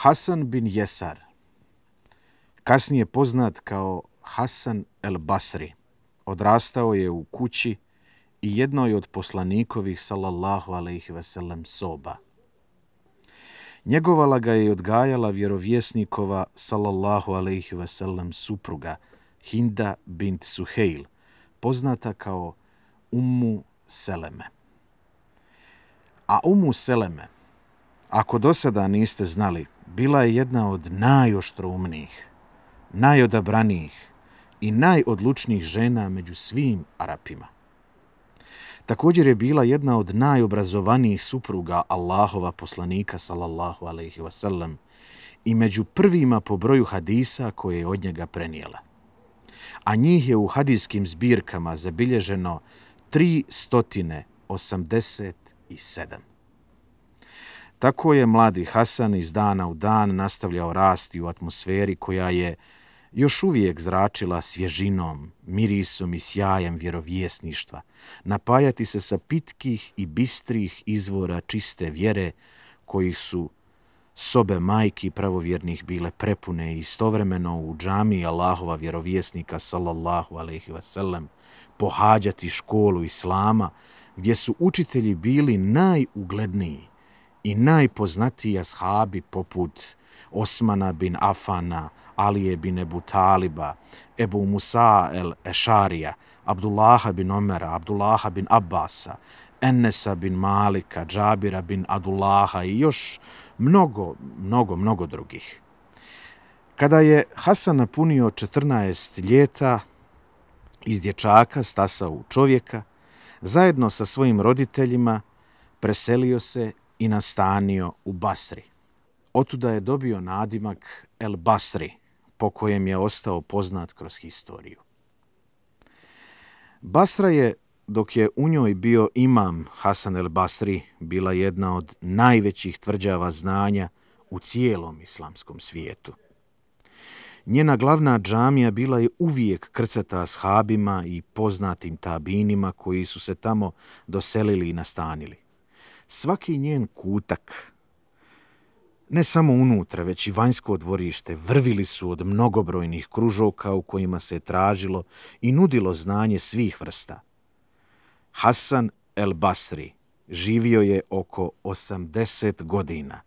Hasan bin Jesar, kasnije poznat kao Hasan el Basri, odrastao je u kući i jednoj od poslanikovih sallallahu alaihi veselem soba. Njegovala ga je i odgajala vjerovjesnikova sallallahu alaihi veselem supruga Hinda bint Suheil, poznata kao Ummu Seleme. A Ummu Seleme, ako do sada niste znali, bila je jedna od najoštrumnijih, najodabranijih i najodlučnijih žena među svim Arapima. Također je bila jedna od najobrazovanijih supruga Allahova poslanika sallallahu alaihi wasallam i među prvima po broju hadisa koje je od njega prenijela. A njih je u hadijskim zbirkama zabilježeno 387. Tako je mladi Hasan iz dana u dan nastavljao rasti u atmosferi koja je još uvijek zračila svježinom, mirisom i sjajem vjerovjesništva, napajati se sa pitkih i bistrih izvora čiste vjere kojih su sobe majki pravovjernih bile prepune i istovremeno u džami Allahova vjerovjesnika sallallahu alaihi wasallam pohađati školu islama gdje su učitelji bili najugledniji i najpoznatiji ashabi poput Osmana bin Afana, Alije bin Ebu Taliba, Ebu Musa el Ešarija, Abdullaha bin Omera, Abdullaha bin Abasa, Enesa bin Malika, Džabira bin Adullaha i još mnogo, mnogo, mnogo drugih. Kada je Hasan napunio 14 ljeta, iz dječaka stasao u čovjeka, zajedno sa svojim roditeljima preselio se i nastanio u Basri. Otuda je dobio nadimak El Basri, po kojem je ostao poznat kroz historiju. Basra je, dok je u njoj bio imam Hasan El Basri, bila jedna od najvećih tvrđava znanja u cijelom islamskom svijetu. Njena glavna džamija bila je uvijek krcata s habima i poznatim tabinima koji su se tamo doselili i nastanili svaki njen kutak, ne samo unutra, već i vanjsko dvorište, vrvili su od mnogobrojnih kružoka u kojima se tražilo i nudilo znanje svih vrsta. Hasan el Basri živio je oko 80 godina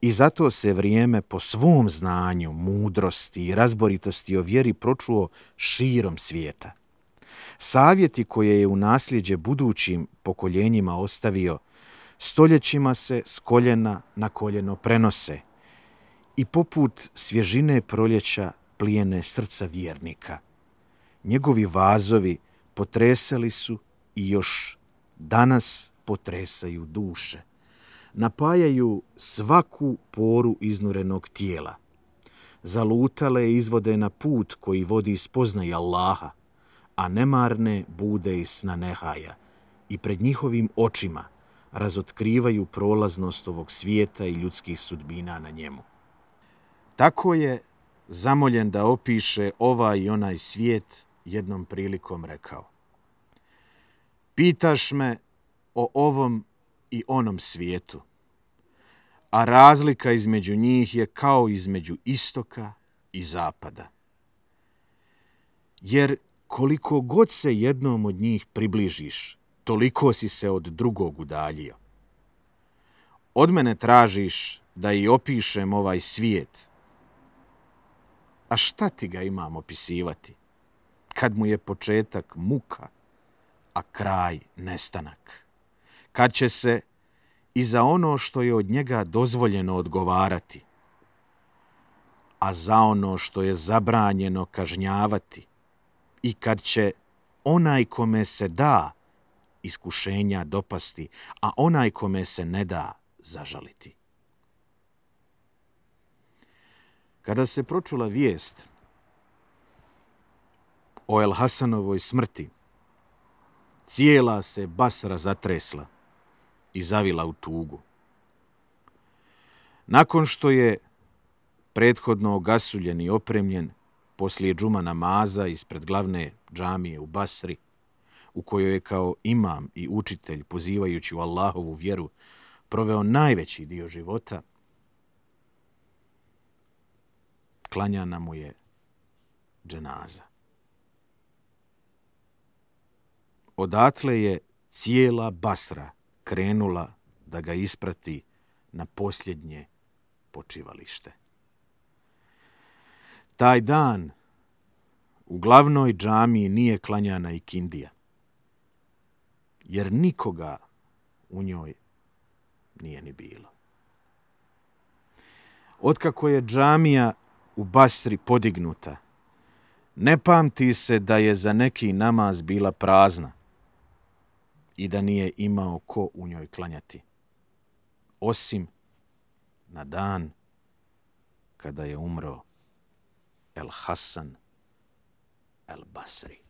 i zato se vrijeme po svom znanju, mudrosti i razboritosti o vjeri pročuo širom svijeta. Savjeti koje je u nasljeđe budućim pokoljenjima ostavio – stoljećima se s koljena na koljeno prenose i poput svježine proljeća plijene srca vjernika. Njegovi vazovi potresali su i još danas potresaju duše. Napajaju svaku poru iznurenog tijela. Zalutale izvode na put koji vodi spoznaj Allaha, a nemarne bude i sna nehaja i pred njihovim očima – razotkrivaju prolaznost ovog svijeta i ljudskih sudbina na njemu. Tako je zamoljen da opiše ovaj i onaj svijet jednom prilikom rekao. Pitaš me o ovom i onom svijetu, a razlika između njih je kao između istoka i zapada. Jer koliko god se jednom od njih približiš, toliko si se od drugog udaljio. Od mene tražiš da i opišem ovaj svijet. A šta ti ga imam opisivati, kad mu je početak muka, a kraj nestanak? Kad će se i za ono što je od njega dozvoljeno odgovarati, a za ono što je zabranjeno kažnjavati, i kad će onaj kome se da iskušenja dopasti, a onaj kome se ne da zažaliti. Kada se pročula vijest o El Hasanovoj smrti, cijela se Basra zatresla i zavila u tugu. Nakon što je prethodno ogasuljen i opremljen poslije džuma namaza ispred glavne džamije u Basri, u kojoj je kao imam i učitelj pozivajući u Allahovu vjeru proveo najveći dio života, klanjana mu je dženaza. Odatle je cijela Basra krenula da ga isprati na posljednje počivalište. Taj dan u glavnoj džamiji nije klanjana i kindija jer nikoga u njoj nije ni bilo. Otkako je džamija u Basri podignuta, ne pamti se da je za neki namaz bila prazna i da nije imao ko u njoj klanjati, osim na dan kada je umro El Hasan El Basri.